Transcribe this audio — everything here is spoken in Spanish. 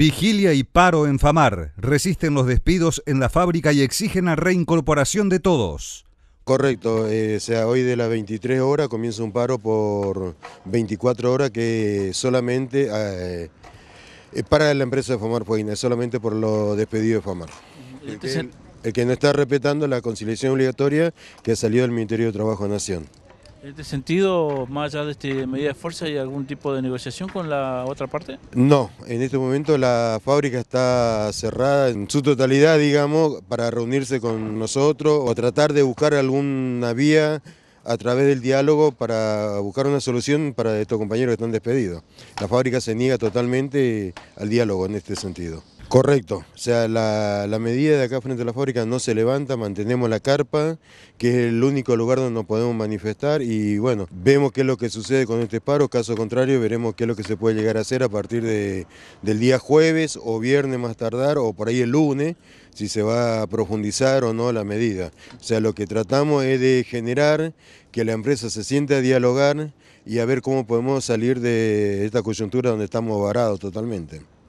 Vigilia y paro en FAMAR. Resisten los despidos en la fábrica y exigen la reincorporación de todos. Correcto, eh, o sea, hoy de las 23 horas comienza un paro por 24 horas que solamente eh, eh, para la empresa de FAMAR es solamente por los despedidos de FAMAR. El que, no está respetando la conciliación obligatoria que salió del Ministerio de Trabajo de Nación. En este sentido, más allá de esta medida de fuerza, ¿hay algún tipo de negociación con la otra parte? No, en este momento la fábrica está cerrada en su totalidad, digamos, para reunirse con nosotros o tratar de buscar alguna vía a través del diálogo para buscar una solución para estos compañeros que están despedidos. La fábrica se niega totalmente al diálogo en este sentido. Correcto, o sea, la, medida de acá frente a la fábrica no se levanta, mantenemos la carpa, que es el único lugar donde nos podemos manifestar y bueno, vemos qué es lo que sucede con este paro, caso contrario veremos qué es lo que se puede llegar a hacer a partir del día jueves o viernes más tardar o por ahí el lunes, si se va a profundizar o no la medida. O sea, lo que tratamos es de generar que la empresa se siente a dialogar y a ver cómo podemos salir de esta coyuntura donde estamos varados totalmente.